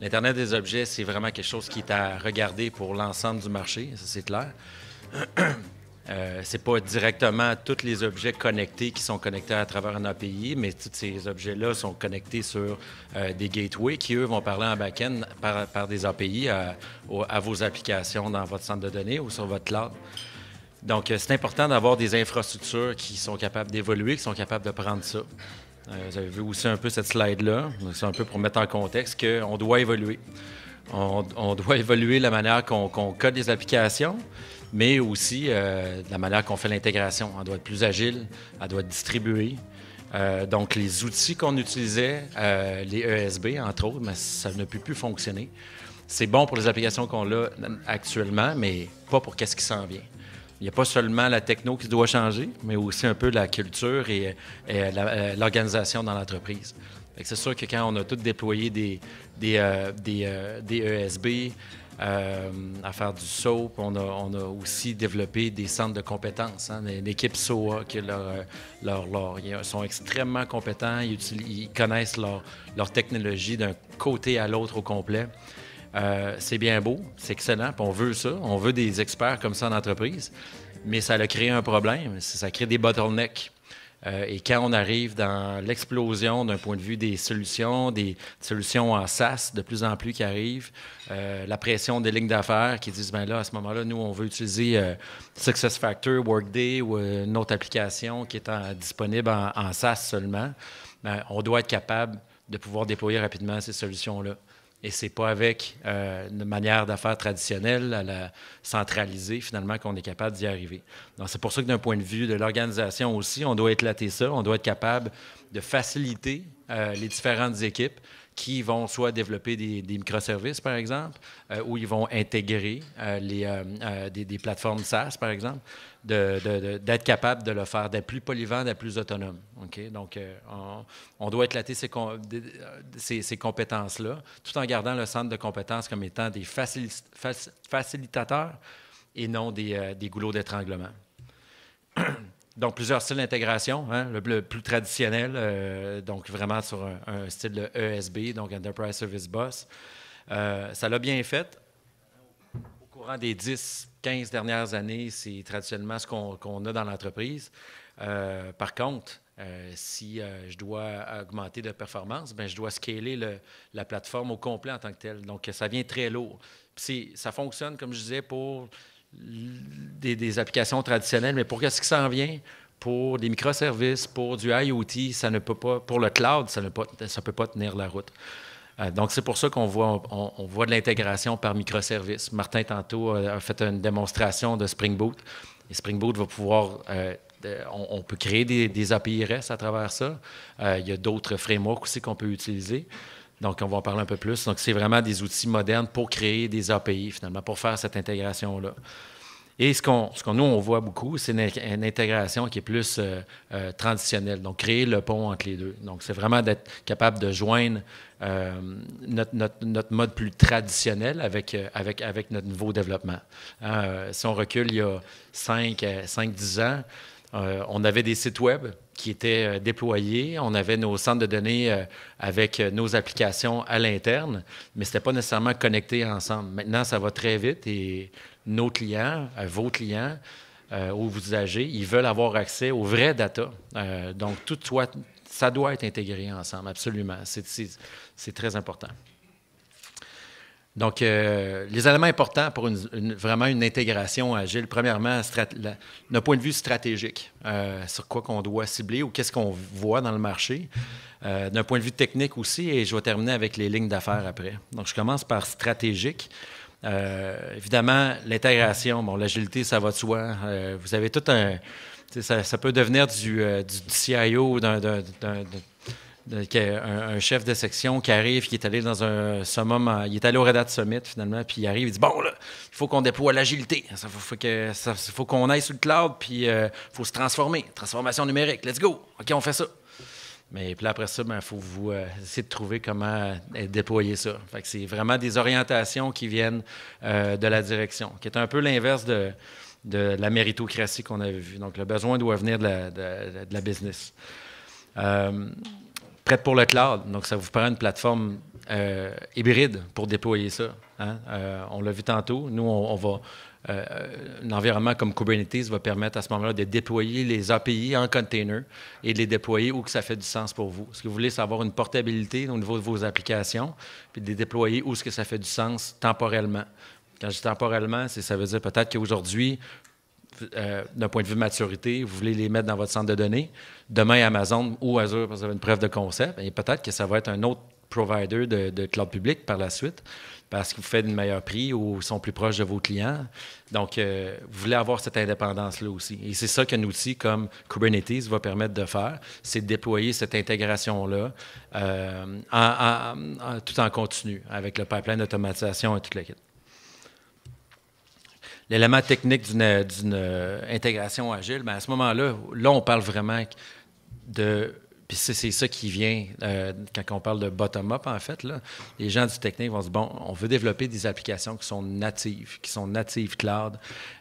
l'Internet des objets, c'est vraiment quelque chose qui est à regarder pour l'ensemble du marché, ça c'est clair. Ce euh, c'est pas directement tous les objets connectés qui sont connectés à travers un API, mais tous ces objets-là sont connectés sur euh, des gateways qui, eux, vont parler en back-end par, des API à, vos applications dans votre centre de données ou sur votre cloud. Donc, euh, c'est important d'avoir des infrastructures qui sont capables d'évoluer, qui sont capables de prendre ça. Euh, vous avez vu aussi un peu cette slide-là. C'est un peu pour mettre en contexte qu'on doit évoluer. On, doit évoluer la manière qu'on code les applications, mais aussi euh, la manière qu'on fait l'intégration. On doit être plus agile, elle doit être distribuée. Euh, donc, les outils qu'on utilisait, les ESB, entre autres, ça ne peut plus fonctionner. C'est bon pour les applications qu'on a actuellement, mais pas pour qu'est-ce qui s'en vient il n'y a pas seulement la techno qui doit changer, mais aussi un peu la culture et, euh, euh, l'organisation dans l'entreprise. C'est sûr que quand on a tout déployé des, des, euh, des, ESB, e à faire du SOAP, on a, on a, aussi développé des centres de compétences. Hein, L'équipe SOA, qui leur, leur, sont extrêmement compétents, ils, ils connaissent leur, leur technologie d'un côté à l'autre au complet. Euh, c'est bien beau, c'est excellent, puis on veut ça. On veut des experts comme ça en entreprise, mais ça a créé un problème. Ça crée des bottlenecks. Euh, et quand on arrive dans l'explosion d'un point de vue des solutions, des solutions en SaaS de plus en plus qui arrivent, euh, la pression des lignes d'affaires qui disent, ben là, à ce moment-là, nous, on veut utiliser SuccessFactor, Workday ou une autre application qui est disponible en, SaaS seulement, ben, on doit être capable de pouvoir déployer rapidement ces solutions-là. Et c'est pas avec euh, une manière d'affaires traditionnelle, à la centralisée, finalement, qu'on est capable d'y arriver. Donc, c'est pour ça que d'un point de vue de l'organisation aussi, on doit éclater ça, on doit être capable de faciliter euh, les différentes équipes qui vont soit développer des, microservices, par exemple, euh, ou ils vont intégrer euh, les, euh, des, plateformes SaaS, par exemple, d'être capable de le faire, d'être plus polyvalent, d'être plus autonome. Donc, on, doit éclater ces, compétences-là, tout en gardant le centre de compétences comme étant des facilitateurs et non des, des goulots d'étranglement. Donc, plusieurs styles d'intégration, hein, le, plus traditionnel, euh, donc vraiment sur un, style style ESB, donc Enterprise Service Bus. Euh, ça l'a bien fait. Au courant des 10, 15 dernières années, c'est traditionnellement ce qu'on a dans l'entreprise. Euh, par contre, si je dois augmenter de performance, ben je dois scaler le, la plateforme au complet en tant que telle. Donc, ça vient très lourd. Ça fonctionne, comme je disais, pour des, applications traditionnelles, mais pour qu'est-ce qui s'en vient? Pour des microservices, pour du IoT, ça ne peut pas, pour le cloud, ça ne peut, pas tenir la route. Euh, donc, c'est pour ça qu'on voit, on, voit de l'intégration par microservices. Martin, tantôt, euh, a fait une démonstration de Spring Boot. Et Spring Boot va pouvoir euh, on, peut créer des, API REST à travers ça. il y a d'autres frameworks aussi qu'on peut utiliser. Donc, on va en parler un peu plus. Donc, c'est vraiment des outils modernes pour créer des API, finalement, pour faire cette intégration-là. Et ce qu'on, nous, on voit beaucoup, c'est une, intégration qui est plus euh, euh, traditionnelle, donc créer le pont entre les deux. Donc, c'est vraiment d'être capable de joindre euh, notre, mode plus traditionnel avec, avec, avec notre nouveau développement. si on recule il y a 5-10 ans, on avait des sites web, qui étaient euh, déployés. On avait nos centres de données euh, avec euh, nos applications à l'interne, mais ce n'était pas nécessairement connecté ensemble. Maintenant, ça va très vite et nos clients, vos clients, ou vos usagers, ils veulent avoir accès aux vrais data. donc, tout ça doit être intégré ensemble, absolument. C'est très important. Donc, euh, les éléments importants pour une, vraiment une intégration agile, premièrement, d'un point de vue stratégique, euh, sur quoi qu'on doit cibler ou qu'est-ce qu'on voit dans le marché, euh, d'un point de vue technique aussi, et je vais terminer avec les lignes d'affaires après. Donc, je commence par stratégique. évidemment, l'intégration, bon, l'agilité, ça va de soi. vous avez tout un... Ça, peut devenir du, du CIO, d'un un, chef de section qui arrive, qui est allé dans un summum, il est allé au Red Hat Summit finalement, puis il arrive, il dit bon là, il faut qu'on déploie l'agilité, il faut, faut qu'on aille sur le cloud, puis il euh, faut se transformer, transformation numérique, let's go, ok on fait ça. Mais puis après ça, il ben, faut vous euh, essayer de trouver comment euh, déployer ça. Fait c'est vraiment des orientations qui viennent de la direction, qui est un peu l'inverse de, la méritocratie qu'on avait vue. Donc, le besoin doit venir de la, de la business prête pour le cloud. Donc, ça vous prend une plateforme euh, hybride pour déployer ça. Hein. Euh, on l'a vu tantôt. Nous, on, va. Euh, un environnement comme Kubernetes va permettre à ce moment-là de déployer les API en container et de les déployer où que ça fait du sens pour vous. Ce que vous voulez, c'est avoir une portabilité au niveau de vos applications, puis de les déployer où ce que ça fait du sens temporellement. Quand je dis temporellement, ça veut dire peut-être qu'aujourd'hui, euh, d'un point de vue maturité, vous voulez les mettre dans votre centre de données. Demain, Amazon ou Azure, vous avez une preuve de concept, et ben, peut-être que ça va être un autre provider de, cloud public par la suite parce que vous faites une meilleur prix ou sont plus proches de vos clients. Donc, euh, vous voulez avoir cette indépendance-là aussi. Et c'est ça qu'un outil comme Kubernetes va permettre de faire, c'est de déployer cette intégration-là euh, tout en continu avec le pipeline d'automatisation et toute l'équipe l'élément technique d'une euh, intégration agile, mais ben, à ce moment-là, là, on parle vraiment de puis c'est ça qui vient euh, quand on parle de bottom-up, en fait. Là. Les gens du technique vont se dire, bon, on veut développer des applications qui sont natives, qui sont natives cloud,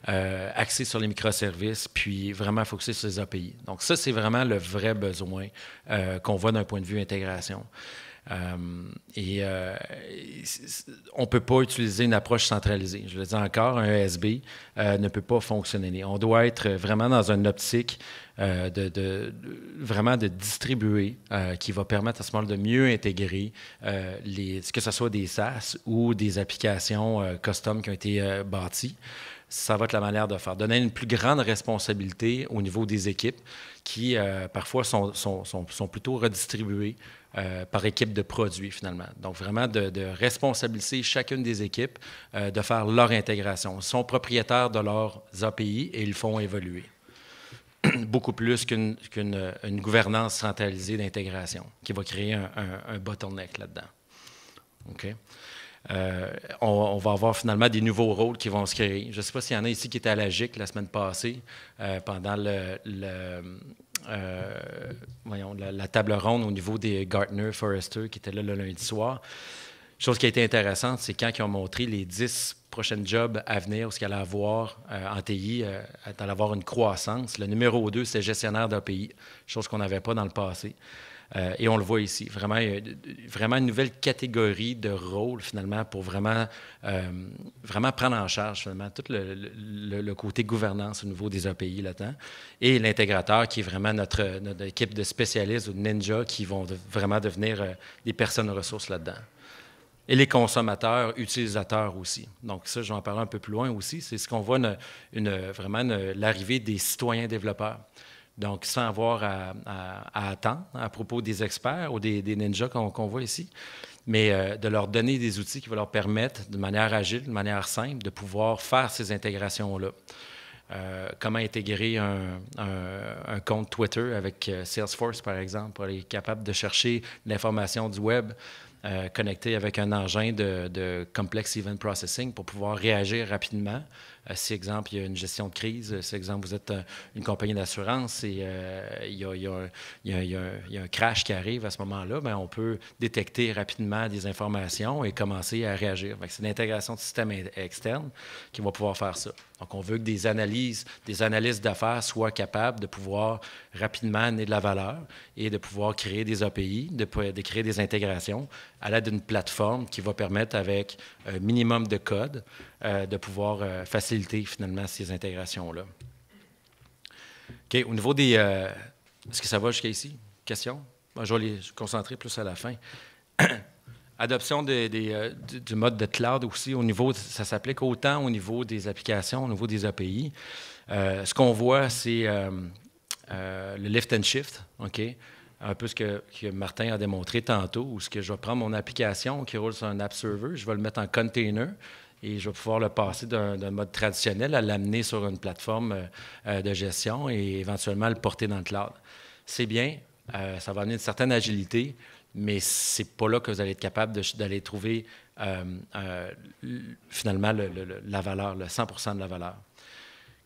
euh, axées sur les microservices, puis vraiment focusées sur les API. Donc ça, c'est vraiment le vrai besoin qu'on voit d'un point de vue intégration. Euh, et euh, on ne peut pas utiliser une approche centralisée. Je le dis encore, un ESB euh, ne peut pas fonctionner. On doit être vraiment dans une optique de, vraiment de distribuer, qui va permettre à ce moment-là de mieux intégrer les, que ce soit des SaaS ou des applications custom qui ont été bâties ça va être la manière de faire. Donner une plus grande responsabilité au niveau des équipes qui, euh, parfois, sont, plutôt redistribuées euh, par équipe de produits, finalement. Donc, vraiment, de, responsabiliser chacune des équipes euh, de faire leur intégration. Ils sont propriétaires de leurs API et ils font évoluer beaucoup plus qu'une gouvernance centralisée d'intégration qui va créer un, un bottleneck là-dedans. OK? Euh, on, va avoir finalement des nouveaux rôles qui vont se créer. Je ne sais pas s'il y en a ici qui étaient à la la semaine passée euh, pendant euh, la, table ronde au niveau des Gartner Forrester qui étaient là le lundi soir. Chose qui a été intéressante, c'est quand ils ont montré les 10 prochains jobs à venir, ce qu'il allait avoir en TI, euh, allait avoir une croissance. Le numéro 2, c'est gestionnaire d'API, chose qu'on n'avait pas dans le passé. Euh, et on le voit ici, vraiment, vraiment une nouvelle catégorie de rôle finalement pour vraiment, euh, vraiment prendre en charge finalement tout le, côté gouvernance au niveau des API là-dedans. Et l'intégrateur qui est vraiment notre, notre, équipe de spécialistes ou de ninjas qui vont vraiment devenir euh, des personnes ressources là-dedans. Et les consommateurs, utilisateurs aussi. Donc ça, j'en parle un peu plus loin aussi. C'est ce qu'on voit une, vraiment l'arrivée des citoyens développeurs. Donc, sans avoir à, attendre à propos des experts ou des, ninjas qu'on voit ici, mais euh, de leur donner des outils qui vont leur permettre, de manière agile, de manière simple, de pouvoir faire ces intégrations-là. Euh, comment intégrer un, compte Twitter avec euh, Salesforce, par exemple, pour être capable de chercher l'information du web, euh, connecté avec un engin de, de complex event processing pour pouvoir réagir rapidement, euh, si, exemple, il y a une gestion de crise, euh, si, exemple, vous êtes euh, une compagnie d'assurance et il y a un crash qui arrive à ce moment-là, mais ben, on peut détecter rapidement des informations et commencer à réagir. C'est l'intégration de systèmes externes qui va pouvoir faire ça. Donc, on veut que des analyses, des analystes d'affaires soient capables de pouvoir rapidement amener de la valeur et de pouvoir créer des API, de, créer des intégrations à l'aide d'une plateforme qui va permettre, avec un minimum de code, de pouvoir faciliter finalement ces intégrations-là. OK, au niveau des... Euh, est-ce que ça va jusqu'ici? Question? Bon, je vais les concentrer plus à la fin. Adoption euh, du, mode de cloud aussi, au niveau, ça s'applique autant au niveau des applications, au niveau des API. Euh, ce qu'on voit, c'est le lift and shift, OK? un peu ce que, Martin a démontré tantôt, où ce que je vais prendre mon application qui roule sur un app server, je vais le mettre en container, et je vais pouvoir le passer d'un mode traditionnel à l'amener sur une plateforme euh, euh, de gestion et éventuellement le porter dans le cloud. C'est bien, euh, ça va amener une certaine agilité, mais ce n'est pas là que vous allez être capable d'aller trouver finalement la valeur, le 100 de la valeur.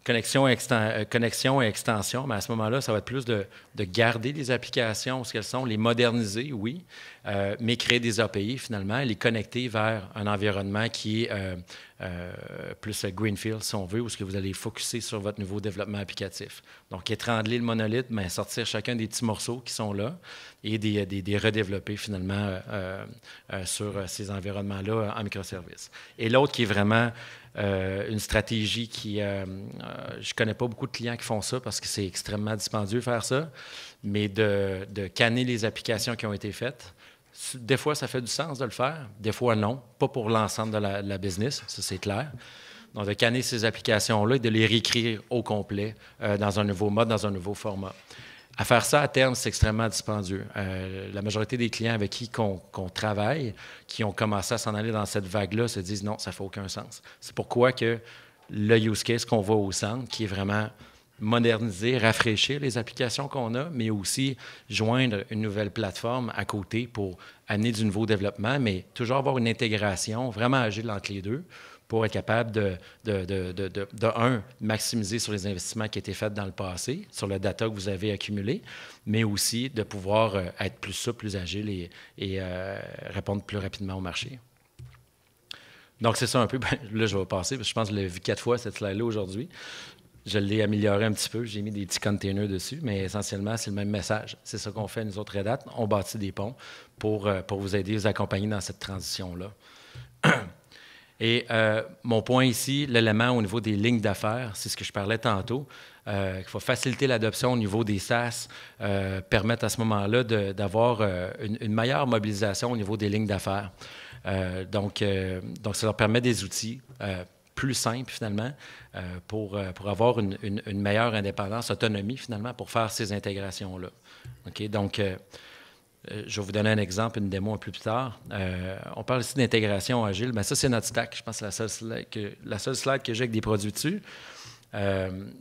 Connexion, et extension, mais à ce moment-là, ça va être plus de, de garder les applications, ce qu'elles sont, les moderniser, oui, euh, mais créer des API finalement, les connecter vers un environnement qui est euh, euh, plus greenfield, si on veut, où ce que vous allez focuser sur votre nouveau développement applicatif. Donc, étrangler le monolithe, mais sortir chacun des petits morceaux qui sont là et des, redévelopper finalement sur ces environnements-là en microservices. Et l'autre qui est vraiment une stratégie qui. je ne connais pas beaucoup de clients qui font ça parce que c'est extrêmement dispendieux faire ça, mais de canner les applications qui ont été faites des fois, ça fait du sens de le faire, des fois non, pas pour l'ensemble de la, business, ça c'est clair. Donc, de canner ces applications-là et de les réécrire au complet euh, dans un nouveau mode, dans un nouveau format. À faire ça à terme, c'est extrêmement dispendieux. Euh, la majorité des clients avec qui qu'on travaille, qui ont commencé à s'en aller dans cette vague-là, se disent non, ça fait aucun sens. C'est pourquoi que le use case qu'on voit au centre, qui est vraiment moderniser, rafraîchir les applications qu'on a, mais aussi joindre une nouvelle plateforme à côté pour amener du nouveau développement, mais toujours avoir une intégration vraiment agile entre les deux pour être capable de, de, de, un, maximiser sur les investissements qui étaient faits dans le passé, sur le data que vous avez accumulé, mais aussi de pouvoir euh, être plus souple, plus agile et, euh, répondre plus rapidement au marché. Donc, c'est ça un peu. Ben, là, je vais passer parce que je pense que je l'ai vu quatre fois cette slide-là aujourd'hui. Je l'ai amélioré un petit peu, j'ai mis des petits containers dessus, mais essentiellement, c'est le même message. C'est ce qu'on fait, nous autres Red Hat. On bâtit des ponts pour, euh, pour vous aider, vous accompagner dans cette transition-là. Et euh, mon point ici, l'élément au niveau des lignes d'affaires, c'est ce que je parlais tantôt. Euh, il faut faciliter l'adoption au niveau des SAS, permettre à ce moment-là d'avoir une, meilleure mobilisation au niveau des lignes d'affaires. donc, donc, ça leur permet des outils plus simple finalement euh, pour, euh, pour avoir une, meilleure indépendance, autonomie finalement pour faire ces intégrations-là. OK? Donc, euh, je vais vous donner un exemple, une démo un peu plus tard. on parle ici d'intégration agile. mais ben, ça, c'est notre stack. Je pense que c'est la seule slide que, la seule slide que j'ai avec des produits dessus.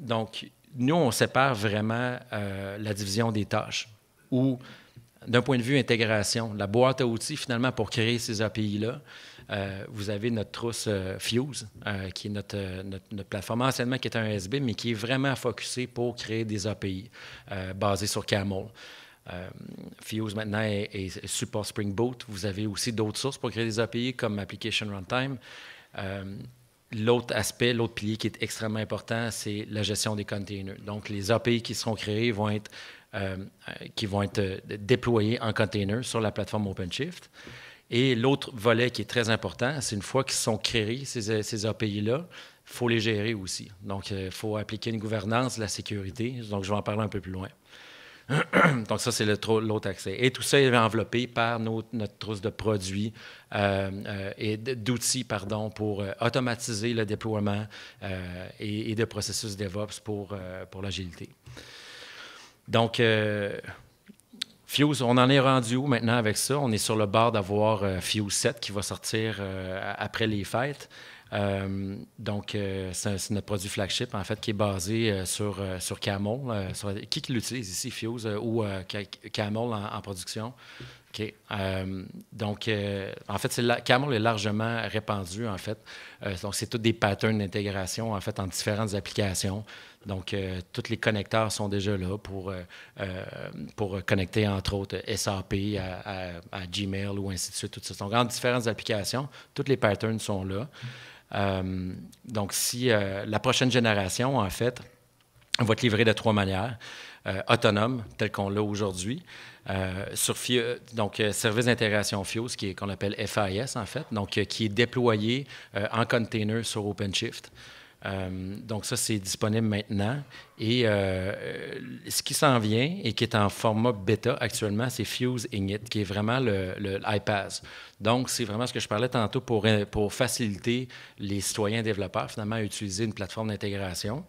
donc, nous, on sépare vraiment la division des tâches où d'un point de vue intégration, la boîte à outils finalement pour créer ces API-là, euh, vous avez notre trousse euh, Fuse, euh, qui est notre, plateforme anciennement qui est un SB, mais qui est vraiment focusée pour créer des API basées sur Camel. Fuse maintenant est, support Spring Boot. Vous avez aussi d'autres sources pour créer des API comme Application Runtime. L'autre aspect, l'autre pilier qui est extrêmement important, c'est la gestion des containers. Donc, les API qui seront créées vont être euh, euh, qui vont être euh, déployés en container sur la plateforme OpenShift. Et l'autre volet qui est très important, c'est une fois qu'ils sont créés, ces, API-là, il faut les gérer aussi. Donc, il faut appliquer une gouvernance, la sécurité. Donc, je vais en parler un peu plus loin. Donc, ça, c'est l'autre accès. Et tout ça est enveloppé par notre trousse de produits et d'outils, pardon, pour automatiser le déploiement et, et, de processus DevOps pour, pour l'agilité. Donc, euh, Fuse, on en est rendu où maintenant avec ça? On est sur le bord d'avoir euh, Fuse 7 qui va sortir euh, après les fêtes. donc, c'est notre produit flagship, en fait, qui est basé sur, sur Camel. qui, qui l'utilise ici, Fuse, ou Camel en production? OK. Euh, donc, euh, en fait, Camel est largement répandu, en fait. Euh, donc, c'est tous des patterns d'intégration, en fait, en différentes applications. Donc, tous les connecteurs sont déjà là pour, pour connecter, entre autres, SAP à, à, Gmail ou ainsi de suite, tout ça. Donc, en différentes applications, tous les patterns sont là. donc, si la prochaine génération, en fait, va te livrer de trois manières. autonome, tel qu'on l'a aujourd'hui. Euh, sur FIO, donc, euh, Service d'intégration fuse qu'on appelle FIS, en fait, donc, euh, qui est déployé en container sur OpenShift. donc ça, c'est disponible maintenant. Et ce qui s'en vient et qui est en format bêta actuellement, c'est Fuse Init, qui est vraiment le, Donc, c'est vraiment ce que je parlais tantôt pour, pour faciliter les citoyens développeurs, finalement, à utiliser une plateforme d'intégration.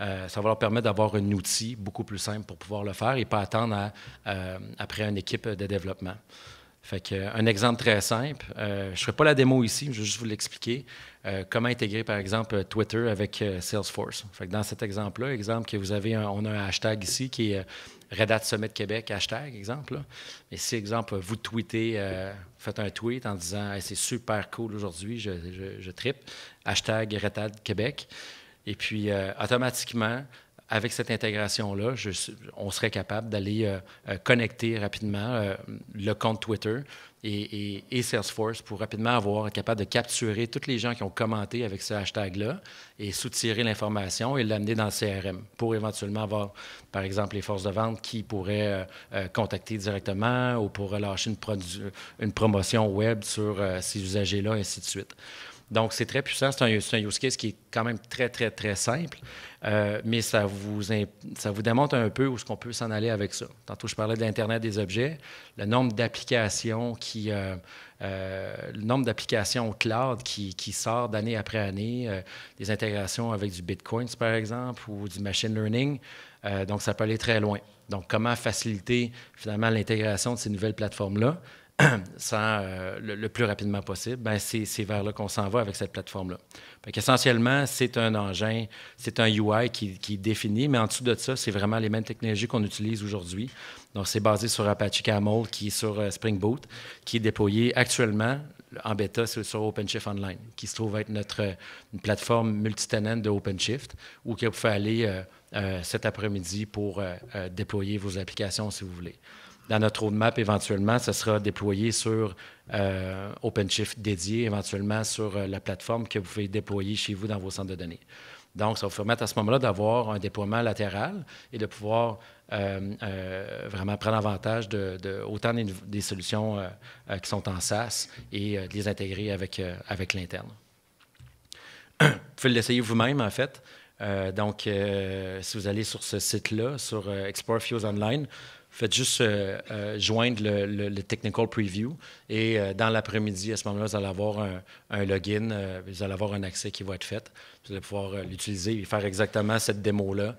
Euh, ça va leur permettre d'avoir un outil beaucoup plus simple pour pouvoir le faire et pas attendre euh, après une équipe de développement. Fait que, euh, un exemple très simple, je ne ferai pas la démo ici, je vais juste vous l'expliquer, comment intégrer par exemple Twitter avec Salesforce. Fait que dans cet exemple-là, exemple que vous avez, on a un hashtag ici qui est Red Hat Summit Québec, hashtag exemple. Et si exemple, vous tweetez, faites un tweet en disant c'est super cool aujourd'hui, je, je, tripe », hashtag Red Hat Québec », et puis, euh, automatiquement, avec cette intégration-là, on serait capable d'aller euh, euh, connecter rapidement le compte Twitter et, Salesforce pour rapidement avoir capable de capturer tous les gens qui ont commenté avec ce hashtag-là et soutirer l'information et l'amener dans le CRM pour éventuellement avoir, par exemple, les forces de vente qui pourraient contacter directement ou pour relâcher une, une promotion web sur ces usagers-là, ainsi de suite. Donc, c'est très puissant. C'est un, use case qui est quand même très, très, très simple, euh, mais ça vous, ça vous démontre un peu où ce qu'on peut s'en aller avec ça. Tantôt, je parlais de l'Internet des objets, le nombre d'applications qui... Euh, euh, le nombre d'applications cloud qui, qui sort d'année après année, des intégrations avec du Bitcoin, par exemple, ou du machine learning. donc, ça peut aller très loin. Donc, comment faciliter finalement l'intégration de ces nouvelles plateformes-là Euh, le, plus rapidement possible, ben c'est vers là qu'on s'en va avec cette plateforme-là. Essentiellement, c'est un engin, c'est un UI qui, est défini, mais en dessous de ça, c'est vraiment les mêmes technologies qu'on utilise aujourd'hui. Donc, c'est basé sur Apache Camel, qui est sur euh, Spring Boot, qui est déployé actuellement en bêta sur OpenShift Online, qui se trouve être notre euh, une plateforme multitenant de OpenShift, où vous pouvez aller cet après-midi pour déployer vos applications si vous voulez dans notre roadmap éventuellement, ce sera déployé sur euh, OpenShift dédié, éventuellement sur euh, la plateforme que vous pouvez déployer chez vous dans vos centres de données. Donc, ça va vous permettre à ce moment-là d'avoir un déploiement latéral et de pouvoir euh, vraiment prendre avantage de, autant des, solutions qui sont en SaaS et de les intégrer avec, avec l'interne. vous pouvez l'essayer vous-même, en fait. donc, si vous allez sur ce site-là, sur Explore Fuse Online, faites juste euh, euh, joindre le, technical preview et euh, dans l'après-midi, à ce moment-là, vous allez avoir un, login, vous allez avoir un accès qui va être fait. Vous allez pouvoir l'utiliser et faire exactement cette démo-là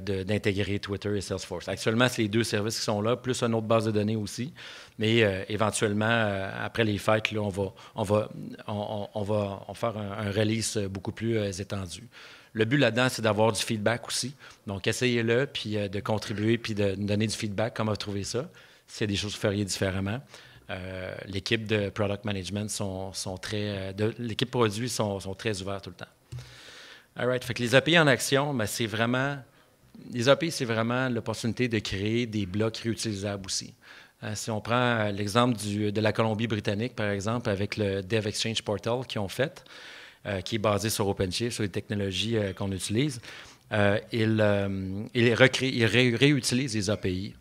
d'intégrer Twitter et Salesforce. Actuellement, c'est les deux services qui sont là, plus une autre base de données aussi. Mais éventuellement, après les fêtes, on va, on va, on, va faire un release beaucoup plus étendu le but là-dedans, c'est d'avoir du feedback aussi. Donc, essayez-le, puis euh, de contribuer, puis de donner du feedback, comment vous trouvez ça, s'il y a des choses que vous feriez différemment. Euh, l'équipe de product management sont, très. Euh, de l'équipe produit sont, très ouverts tout le temps. All right. Fait que les API en action, mais ben, c'est vraiment. Les API, c'est vraiment l'opportunité de créer des blocs réutilisables aussi. si on prend l'exemple de la Colombie-Britannique, par exemple, avec le Dev Exchange Portal qu'ils ont fait, euh, qui est basé sur OpenShift, sur les technologies euh, qu'on utilise. Euh, il, il, réutilise les API.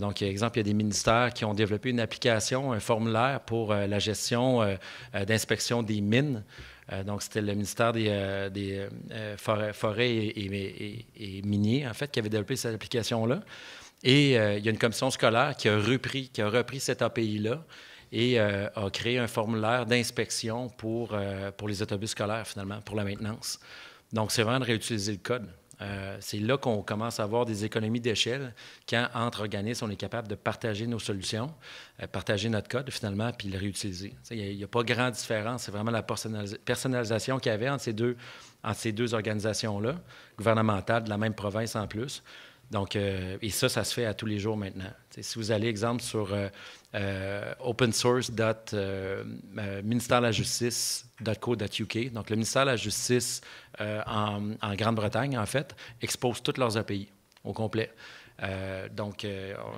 Donc, exemple, il y a des ministères qui ont développé une application, un formulaire pour la gestion d'inspection des mines. donc, c'était le ministère des, forêts, et, miniers, en fait, qui avait développé cette application-là. Et il y a une commission scolaire qui a repris, qui a repris cette API-là et euh, a créé un formulaire d'inspection pour, euh, pour les autobus scolaires, finalement, pour la maintenance. Donc, c'est vraiment de réutiliser le code. Euh, c'est là qu'on commence à avoir des économies d'échelle quand, entre organismes, on est capable de partager nos solutions, partager notre code finalement, puis le réutiliser. Il n'y a, pas grande différence. C'est vraiment la personnalisation qu'il y avait entre ces deux, ces deux organisations-là, gouvernementales de la même province en plus. Donc, et ça, ça se fait à tous les jours maintenant. si vous allez, exemple, sur euh, open opensource.ministère-la-justice.co.uk. Euh, euh, donc, le ministère de la Justice en, Grande-Bretagne, en fait, expose toutes leurs API au complet. donc,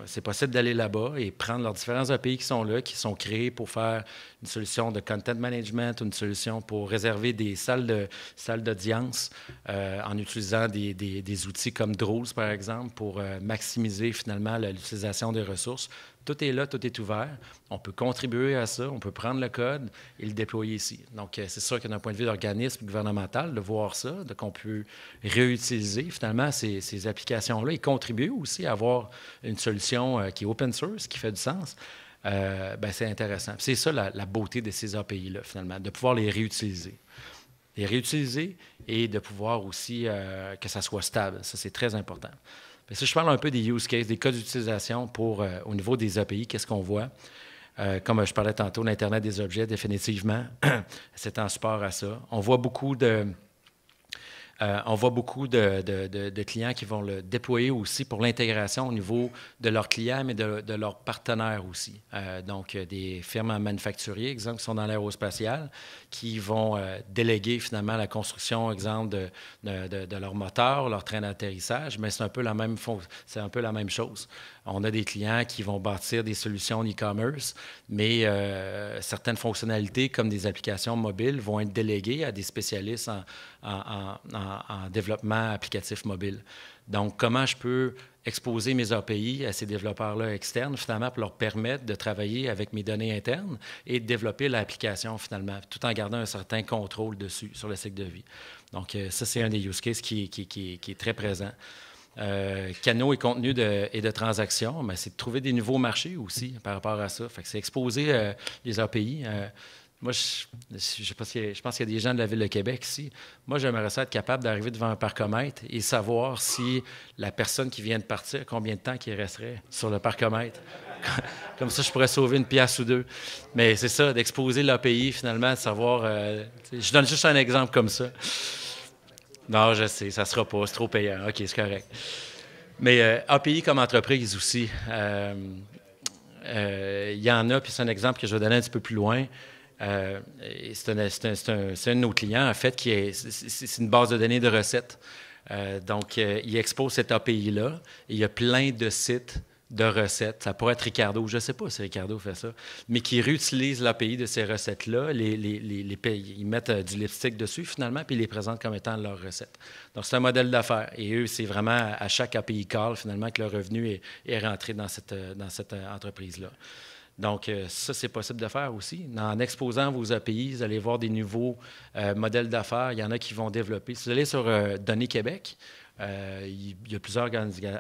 c'est possible d'aller là-bas et prendre leurs différents API qui sont là, qui sont créés pour faire une solution de content management, une solution pour réserver des salles de salles d'audience euh, en utilisant des, des, outils comme Drools, par exemple, pour euh, maximiser finalement l'utilisation des ressources. Tout est là, tout est ouvert. On peut contribuer à ça, on peut prendre le code et le déployer ici. Donc, euh, c'est sûr que d'un point de vue d'organisme gouvernemental, de voir ça, de qu'on peut réutiliser finalement ces, ces applications-là et contribuer aussi à avoir une solution qui est open source, qui fait du sens. Euh, ben, c'est intéressant. C'est ça la, beauté de ces API-là, finalement, de pouvoir les réutiliser. Les réutiliser et de pouvoir aussi euh, que ça soit stable. Ça, c'est très important. si je parle un peu des use cases, des cas d'utilisation pour euh, au niveau des API, qu'est-ce qu'on voit? comme je parlais tantôt, l'Internet des objets, définitivement, c'est en support à ça. On voit beaucoup de, euh, on voit beaucoup de, clients qui vont le déployer aussi pour l'intégration au niveau de leurs clients, mais de, leurs partenaires aussi. Euh, donc, des firmes en manufacturier, exemple, qui sont dans l'aérospatiale, qui vont euh, déléguer finalement la construction, exemple, de, de, leur moteur, leur train d'atterrissage, mais c'est un peu la même chose. On a des clients qui vont bâtir des solutions e-commerce, mais euh, certaines fonctionnalités comme des applications mobiles vont être déléguées à des spécialistes en, développement applicatif mobile. Donc, comment je peux exposer mes API à ces développeurs-là externes, finalement, pour leur permettre de travailler avec mes données internes et de développer l'application, finalement, tout en gardant un certain contrôle dessus, sur le cycle de vie. Donc, euh, ça, c'est un des use cases qui, qui, qui est très présent. Euh, canaux et contenus et de transactions, mais c'est de trouver des nouveaux marchés aussi par rapport à ça. Fait c'est exposer euh, les API. Euh, moi, je, je, pense qu'il y, a des gens de la Ville de Québec ici. Moi, j'aimerais ça être capable d'arriver devant un parcomètre et savoir si la personne qui vient de partir, combien de temps qu'il resterait sur le parcomètre. Comme ça, je pourrais sauver une pièce ou deux. Mais c'est ça, d'exposer l'API, finalement, de savoir... je donne juste un exemple comme ça. Non, je sais, ça sera pas, c'est trop payant. OK, c'est correct. Mais euh, API comme entreprise aussi, il euh, euh, y en a, puis c'est un exemple que je vais donner un petit peu plus loin. c'est un, un, de nos clients, en fait, qui est, c'est une base de données de recettes. donc, il expose cette API-là. Il y a plein de sites de recettes. Ça pourrait être Ricardo, je ne sais pas si Ricardo fait ça, mais qui réutilise l'API de ces recettes-là, les, ils mettent euh, du lipstick dessus finalement, puis ils les présentent comme étant leurs recettes. Donc c'est un modèle d'affaires. Et eux, c'est vraiment à chaque API call finalement que le revenu est, rentré dans cette, euh, dans cette euh, entreprise-là. Donc, ça, c'est possible de faire aussi. En exposant vos API, vous allez voir des nouveaux modèles d'affaires. Il y en a qui vont développer. Si vous allez sur Données Québec, euh, il y a plusieurs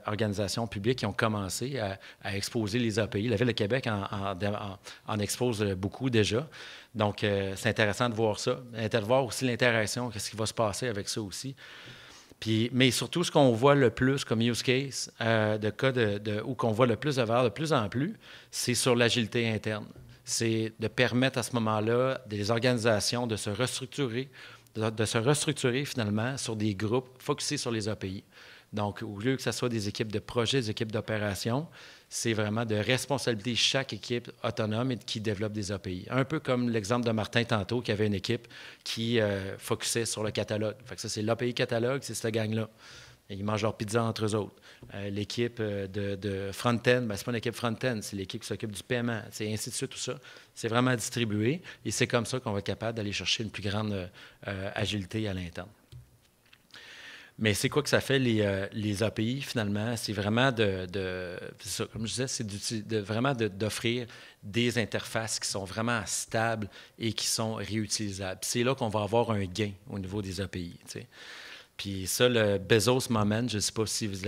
organisations publiques qui ont commencé à, exposer les API. La Ville de Québec en, expose beaucoup déjà. Donc, euh, c'est intéressant de voir ça. De voir aussi l'interaction, qu'est-ce qui va se passer avec ça aussi. Puis, mais surtout, ce qu'on voit le plus comme use case, euh, de cas de, où qu'on voit le plus de valeur de plus en plus, c'est sur l'agilité interne. C'est de permettre à ce moment-là des organisations de se restructurer, de, se restructurer finalement sur des groupes focusés sur les API. Donc, au lieu que ce soit des équipes de projet, des équipes d'opération, c'est vraiment de responsabiliser chaque équipe autonome et qui développe des API. Un peu comme l'exemple de Martin tantôt, qui avait une équipe qui euh, focusait sur le catalogue. Fait que ça, c'est l'API catalogue, c'est cette gang-là. Ils mangent leur pizza entre eux autres. Euh, l'équipe euh, de, front-end, ben, ce n'est pas une équipe front-end, c'est l'équipe qui s'occupe du paiement, c'est ainsi de suite, tout ça. C'est vraiment distribué et c'est comme ça qu'on va être capable d'aller chercher une plus grande euh, agilité à l'interne. Mais c'est quoi que ça fait les, API finalement? C'est vraiment de, comme je disais, c'est de, vraiment d'offrir des interfaces qui sont vraiment stables et qui sont réutilisables. C'est là qu'on va avoir un gain au niveau des API. Puis ça, le Bezos Moment, je ne sais pas si vous,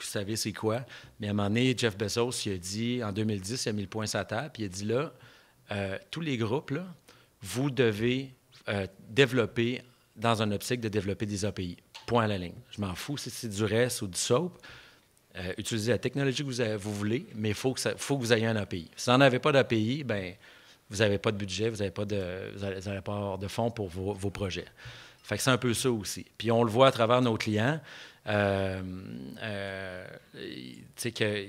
savez c'est quoi, mais à un moment donné, Jeff Bezos, il a dit, en 2010, il a mis le point sur la table, puis il a dit là, euh, tous les groupes, là, vous devez euh, développer dans un optique de développer des API. Point à la ligne. Je m'en fous si c'est du reste ou du SOAP. Euh, utilisez la technologie que vous, vous voulez, mais il faut, que faut que vous ayez un API. Si vous n'en avez pas d'API, ben vous n'avez pas de budget, vous n'avez pas, de, de fonds pour vos projets. Fait que c'est un peu ça aussi. Puis on le voit à travers nos clients. Euh, euh que,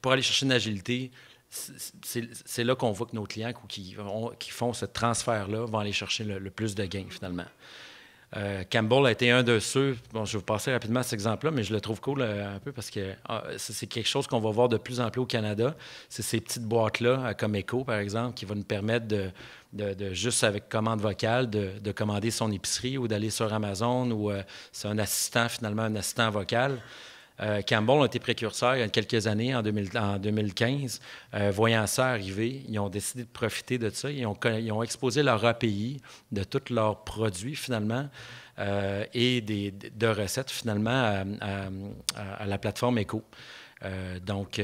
pour aller chercher une agilité, c'est là qu'on voit que nos clients qui, qui font ce transfert-là vont aller chercher le, le plus de gains finalement. Euh, Campbell a été un de ceux. je vais vous passer rapidement à cet exemple-là, mais je le trouve cool euh, un peu parce que ah, c'est quelque chose qu'on va voir de plus en plus au Canada. C'est ces petites boîtes-là, euh, comme Echo, par exemple, qui vont nous permettre de, juste avec commande vocale, de, commander son épicerie ou d'aller sur Amazon ou c'est un assistant, finalement, un assistant vocal. Euh, Campbell a été précurseur il y a quelques années, en, 2015. Euh, voyant ça arriver, ils ont décidé de profiter de ça. Ils ont, ont exposé leur API de tous leurs produits, finalement, euh, et des, de recettes, finalement, à, la plateforme Echo. donc,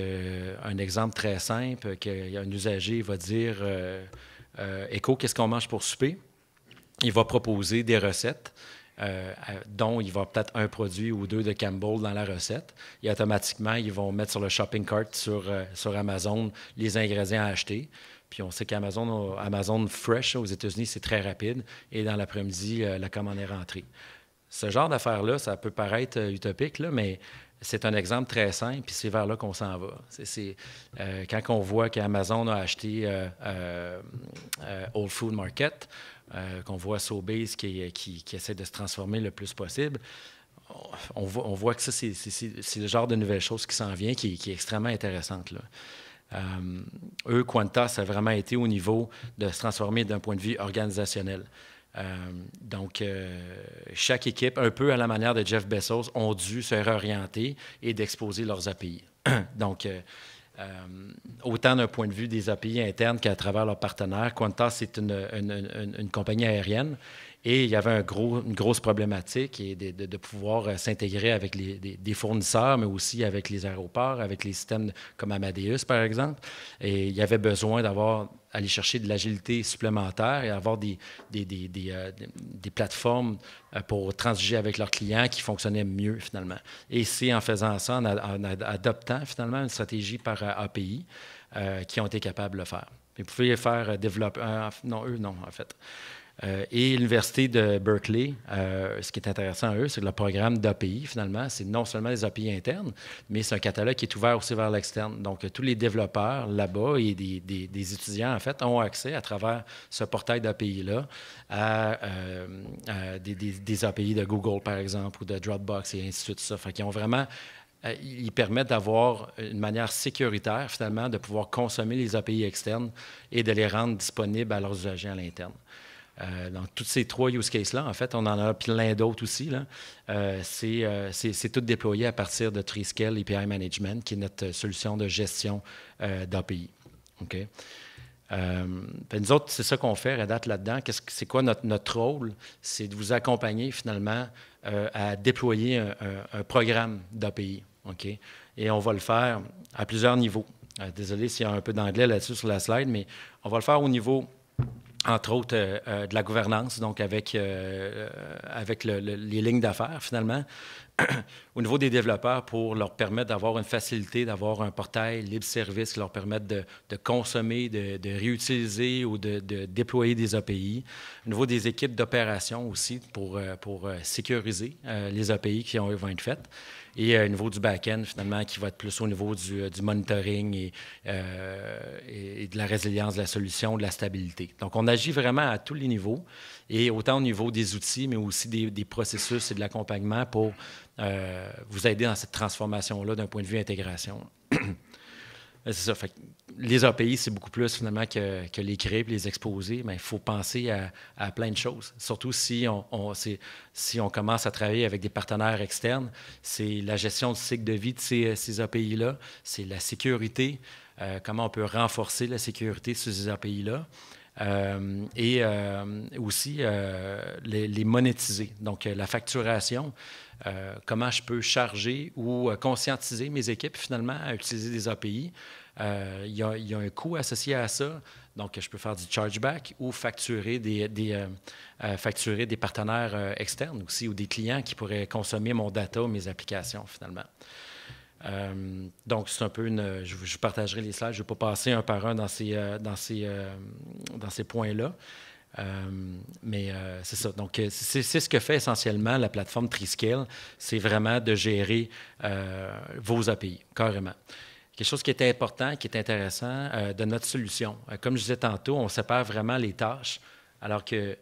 un exemple très simple qu'un usager va dire Echo, qu'est-ce qu'on mange pour souper Il va proposer des recettes euh, dont il va peut-être un produit ou deux de Campbell dans la recette. Et automatiquement, ils vont mettre sur le shopping cart sur, euh, Amazon les ingrédients à acheter. Puis on sait qu'Amazon Amazon Fresh aux États-Unis, c'est très rapide. Et dans l'après-midi, euh, la commande est rentrée. Ce genre d'affaires-là, ça peut paraître utopique, mais c'est un exemple très simple, puis c'est vers là qu'on s'en va. C'est, quand on voit qu'Amazon a acheté Old Food Market, euh, qu'on voit Sobase qui, qui, essaie de se transformer le plus possible. On voit, que ça, c'est le genre de nouvelle chose qui s'en vient, qui, est extrêmement intéressante. Là. Euh, eux, Quanta, ça a vraiment été au niveau de se transformer d'un point de vue organisationnel. Euh, donc, chaque équipe, un peu à la manière de Jeff Bezos, ont dû se réorienter et d'exposer leurs API. donc, euh, autant d'un point de vue des API internes qu'à travers leurs partenaires. Qantas, c'est une, compagnie aérienne et il y avait un gros, une grosse problématique et de, pouvoir euh, s'intégrer avec les, des, fournisseurs, mais aussi avec les aéroports, avec les systèmes comme Amadeus, par exemple. Et il y avait besoin d'avoir aller chercher de l'agilité supplémentaire et avoir des, des, euh, plateformes euh, pour transiger avec leurs clients qui fonctionnaient mieux finalement. Et c'est en faisant ça, en, adoptant finalement une stratégie par API, qu'ils qui ont été capables de le faire. Vous pouvez faire développer, non, eux non, en fait. Euh, et l'Université de Berkeley, euh, ce qui est intéressant à eux, c'est le programme d'API, finalement. C'est non seulement les API internes, mais c'est un catalogue qui est ouvert aussi vers l'externe. Donc, tous les développeurs là-bas et des, étudiants, en fait, ont accès à travers ce portail d'API-là euh, à, des, des, API de Google, par exemple, ou de Dropbox et ainsi de suite. Ça. Fait qu'ils ont vraiment ils permettent d'avoir une manière sécuritaire, finalement, de pouvoir consommer les API externes et de les rendre disponibles à leurs usagers à l'interne. Euh, dans tous ces trois use cases-là, en fait, on en a plein d'autres aussi. Euh, euh, c'est, tout déployé à partir de Triscale API Management, qui est notre solution de gestion d'API. OK? Ben, nous autres, c'est ça qu'on fait à date là-dedans. c'est quoi notre, rôle? C'est de vous accompagner finalement à déployer un, programme d'API. OK? Et on va le faire à plusieurs niveaux. désolé s'il y a un peu d'anglais là-dessus sur la slide, mais on va le faire au niveau entre autres euh, euh, de la gouvernance, donc avec, euh, avec les lignes d'affaires finalement, au niveau des développeurs pour leur permettre d'avoir une facilité, d'avoir un portail libre-service leur permettre de, consommer, de, réutiliser ou de, déployer des API. Au niveau des équipes d'opération aussi pour, pour sécuriser les API qui vont être faites et euh, au niveau du back-end, finalement, qui va être plus au niveau du, euh, monitoring euh, et, et, de la résilience de la solution, de la stabilité. Donc, on agit vraiment à tous les niveaux et autant au niveau des outils, mais aussi des, des processus et de l'accompagnement pour vous aider dans cette transformation-là d'un point de vue intégration. Euh, c'est ça. les API, c'est beaucoup plus finalement que, les créer les exposer. Mais il faut penser à, plein de choses. Surtout si on, commence à travailler avec des partenaires externes, c'est la gestion du cycle de vie de ces, ces API-là, c'est la sécurité, euh, comment on peut renforcer la sécurité sur ces API-là. Euh, et euh, aussi euh, les, monétiser. Donc, la facturation, comment je peux charger ou conscientiser mes équipes finalement à utiliser des API. Il y, a un coût associé à ça. Donc, je peux faire du chargeback ou facturer des facturer des partenaires externes aussi ou des clients qui pourraient consommer mon data ou mes applications finalement. Euh, donc, c'est un peu une. Je, partagerai les slides, je ne vais pas passer un par un dans ces, euh, dans ces, euh, dans ces points-là. mais c'est ça. Donc, c'est ce que fait essentiellement la plateforme Triscale. C'est vraiment de gérer vos API, carrément. Quelque chose qui est important, qui est intéressant de notre solution. comme je disais tantôt, on sépare vraiment les tâches, alors que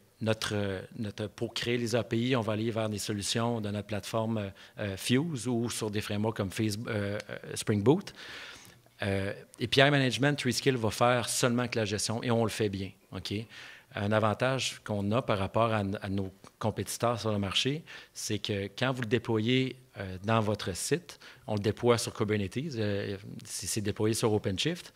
euh, notre, pour créer les API, on va aller vers des solutions de notre plateforme euh, euh, Fuse ou sur des frameworks comme Spring Boot. Euh, et puis, Management, Treeskill va faire seulement que la gestion et on le fait bien. OK? Un avantage qu'on a par rapport à, à, nos compétiteurs sur le marché, c'est que quand vous le déployez dans votre site, on le déploie sur Kubernetes, c'est déployé sur OpenShift.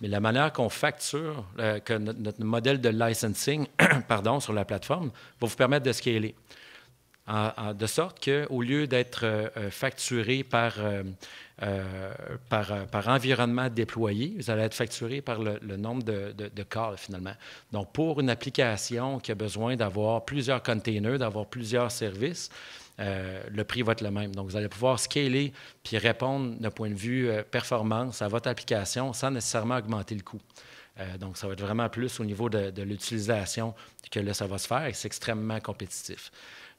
Mais la manière qu'on facture, euh, que notre, modèle de licensing pardon, sur la plateforme va vous permettre de scaler. de sorte qu'au lieu d'être euh, euh, facturé par, environnement déployé, vous allez être facturé par le, nombre de, de, calls finalement. Donc, pour une application qui a besoin d'avoir plusieurs containers, d'avoir plusieurs services, euh, le prix va être le même. Donc, vous allez pouvoir scaler puis répondre d'un point de vue euh, performance à votre application sans nécessairement augmenter le coût. Euh, donc, ça va être vraiment plus au niveau de, l'utilisation que là, ça va se faire et c'est extrêmement compétitif.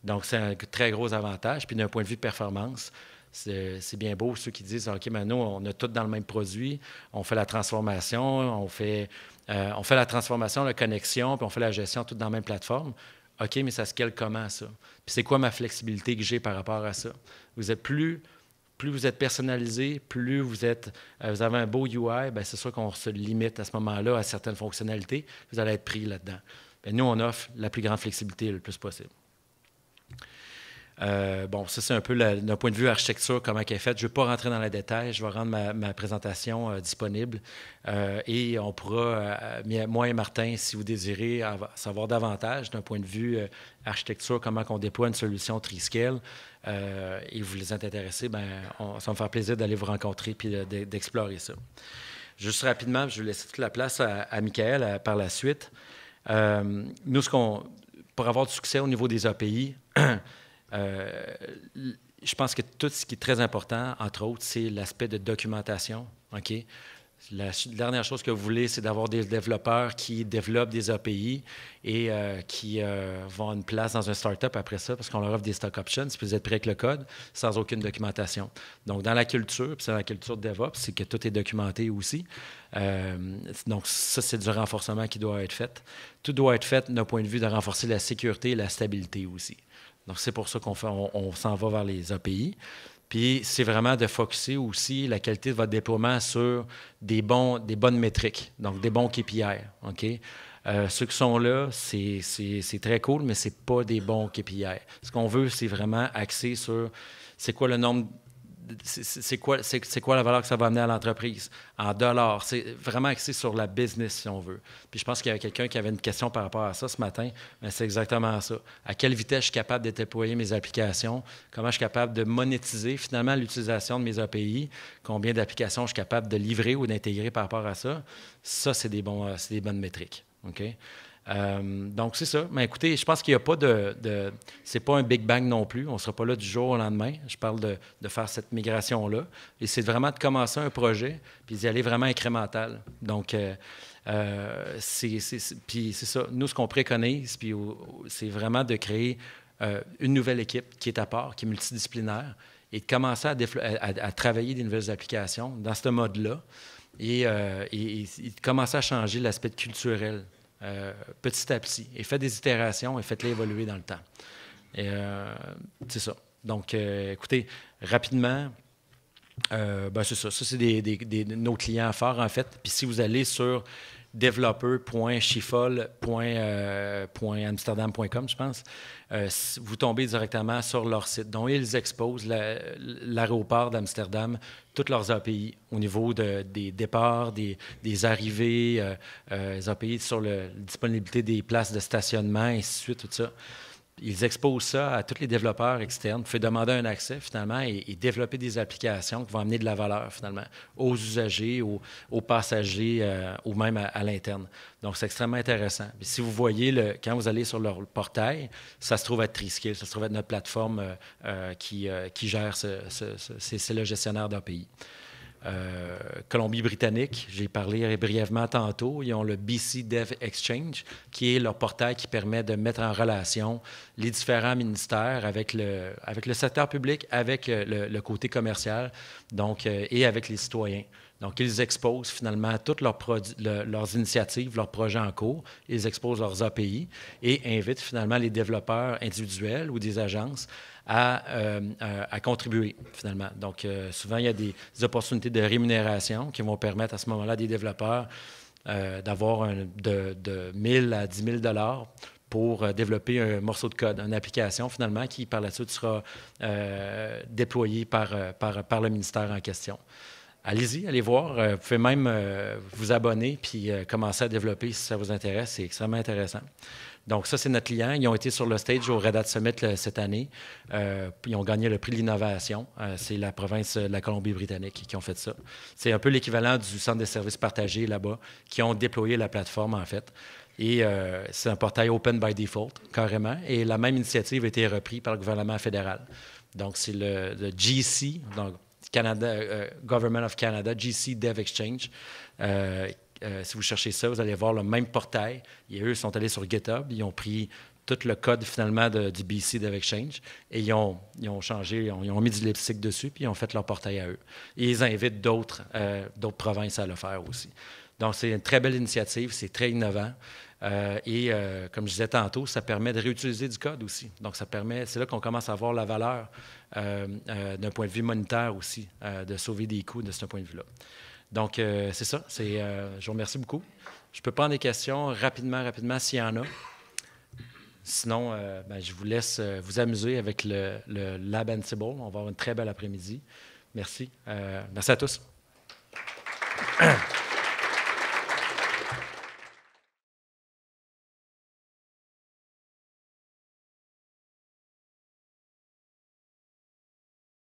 Donc, c'est un très gros avantage. Puis, d'un point de vue performance, c'est bien beau ceux qui disent OK, mais on a tout dans le même produit, on fait la transformation, on fait, on fait la transformation, la connexion, puis on fait la gestion tout dans la même plateforme. OK, mais ça se scale comment ça? Puis c'est quoi ma flexibilité que j'ai par rapport à ça? Vous plus, vous êtes personnalisé, plus vous êtes, euh, vous avez un beau UI, bien, c'est sûr qu'on se limite à ce moment-là à certaines fonctionnalités. Vous allez être pris là-dedans. Ben, nous, on offre la plus grande flexibilité le plus possible. Euh, bon, ça, c'est un peu d'un point de vue architecture, comment elle est faite. Je ne vais pas rentrer dans les détails. Je vais rendre ma, présentation euh, disponible. Euh, et on pourra, moi et Martin, si vous désirez savoir davantage d'un point de vue architecture, comment on déploie une solution triscale, et vous les intéressés, ben, ça va me faire plaisir d'aller vous rencontrer et d'explorer ça. Juste rapidement, je vais laisser toute la place à, Michael par la suite. nous, ce qu'on, pour avoir du succès au niveau des API, Euh, je pense que tout ce qui est très important, entre autres, c'est l'aspect de documentation. OK? La dernière chose que vous voulez, c'est d'avoir des développeurs qui développent des API et euh, qui euh, vont à une place dans un startup après ça, parce qu'on leur offre des stock options, si vous êtes prêt avec le code, sans aucune documentation. Donc, dans la culture, puis c'est dans la culture de DevOps, c'est que tout est documenté aussi. donc, ça, c'est du renforcement qui doit être fait. Tout doit être fait d'un point de vue de renforcer la sécurité et la stabilité aussi. Donc, c'est pour ça qu'on fait, s'en va vers les API. Puis, c'est vraiment de focusser aussi la qualité de votre déploiement sur des, bons, des bonnes métriques, donc des bons KPI. OK? Euh, ceux qui sont là, c'est très cool, mais ce n'est pas des bons KPI. Ce qu'on veut, c'est vraiment axer sur c'est quoi le nombre c'est quoi, quoi la valeur que ça va amener à l'entreprise en dollars. C'est vraiment axé sur la business, si on veut. Puis je pense qu'il y avait quelqu'un qui avait une question par rapport à ça ce matin, mais c'est exactement ça. À quelle vitesse je suis capable de déployer mes applications? Comment je suis capable de monétiser finalement l'utilisation de mes API? Combien d'applications je suis capable de livrer ou d'intégrer par rapport à ça? Ça, c'est des, bons, euh, des bonnes métriques. OK? Euh, donc, c'est ça. Mais écoutez, je pense qu'il n'y a pas de. de c'est pas un Big Bang non plus. On ne sera pas là du jour au lendemain. Je parle de, faire cette migration-là. Et c'est vraiment de commencer un projet puis d'y aller vraiment incrémental. Donc, euh, euh, c'est ça. Nous, ce qu'on préconise, c'est vraiment de créer une nouvelle équipe qui est à part, qui est multidisciplinaire et de commencer à, travailler des nouvelles applications dans ce mode-là et, et de commencer à changer l'aspect culturel euh, petit à petit. Et faites des itérations et faites-les évoluer dans le temps. Euh, c'est ça. Donc, euh, écoutez, rapidement, ben c'est ça. Ça, c'est des, nos clients forts, en fait. Puis si vous allez sur developer.chifol.amsterdam.com, euh, je pense, euh, vous tombez directement sur leur site. dont ils exposent l'aéroport d'Amsterdam, toutes leurs API au niveau de, des départs, des, des arrivées, euh, euh les API sur la disponibilité des places de stationnement, et ainsi de suite, tout ça ils exposent ça à tous les développeurs externes. Vous pouvez demander un accès, finalement, et, développer des applications qui vont amener de la valeur, finalement, aux usagers, aux, aux passagers euh, ou même à, l'interne. Donc, c'est extrêmement intéressant. si vous voyez, le, quand vous allez sur leur portail, ça se trouve être Triskel, ça se trouve être notre plateforme euh, euh, qui, qui, gère c'est le gestionnaire pays. Euh, Colombie-Britannique, j'ai parlé brièvement tantôt, ils ont le BC Dev Exchange, qui est leur portail qui permet de mettre en relation les différents ministères avec le, secteur public, avec euh, le, côté commercial donc, euh, et avec les citoyens. Donc, ils exposent finalement toutes leurs, leurs initiatives, leurs projets en cours, ils exposent leurs API et invitent finalement les développeurs individuels ou des agences euh, euh, à, contribuer, finalement. Donc, euh, souvent, il y a des, opportunités de rémunération qui vont permettre à ce moment-là des développeurs d'avoir de, de 1000 à 10 000 pour développer un morceau de code, une application finalement qui par la suite sera déployée par, par, par le ministère en question allez-y, allez voir. Vous pouvez même vous abonner puis commencer à développer si ça vous intéresse. C'est extrêmement intéressant. Donc, ça, c'est notre client. Ils ont été sur le stage au Red Hat Summit cette année. Euh, ils ont gagné le prix de l'innovation. Euh, c'est la province de la Colombie-Britannique qui ont fait ça. C'est un peu l'équivalent du centre des services partagés là-bas, qui ont déployé la plateforme, en fait. Et euh, c'est un portail open by default, carrément. Et la même initiative a été reprise par le gouvernement fédéral. Donc, c'est le, GC, donc Canada, Government of Canada, GC Dev Exchange, euh, si vous cherchez ça, vous allez voir le même portail. Et eux sont allés sur GitHub, ils ont pris tout le code finalement de, du BC d'EvExchange et ils ont, changé, ils ont, mis du lipstick dessus, puis ils ont fait leur portail à eux. Et ils invitent d'autres euh, d'autres provinces à le faire aussi. Donc, c'est une très belle initiative, c'est très innovant. Euh, et comme je disais tantôt, ça permet de réutiliser du code aussi. Donc, ça permet, c'est là qu'on commence à voir la valeur d'un point de vue monétaire aussi, de sauver des coûts de ce point de vue-là. Donc, euh, c'est ça. Euh, je vous remercie beaucoup. Je peux prendre des questions rapidement, rapidement, s'il y en a. Sinon, euh, ben, je vous laisse vous amuser avec le, Lab and On va avoir une très belle après-midi. Merci. merci à tous.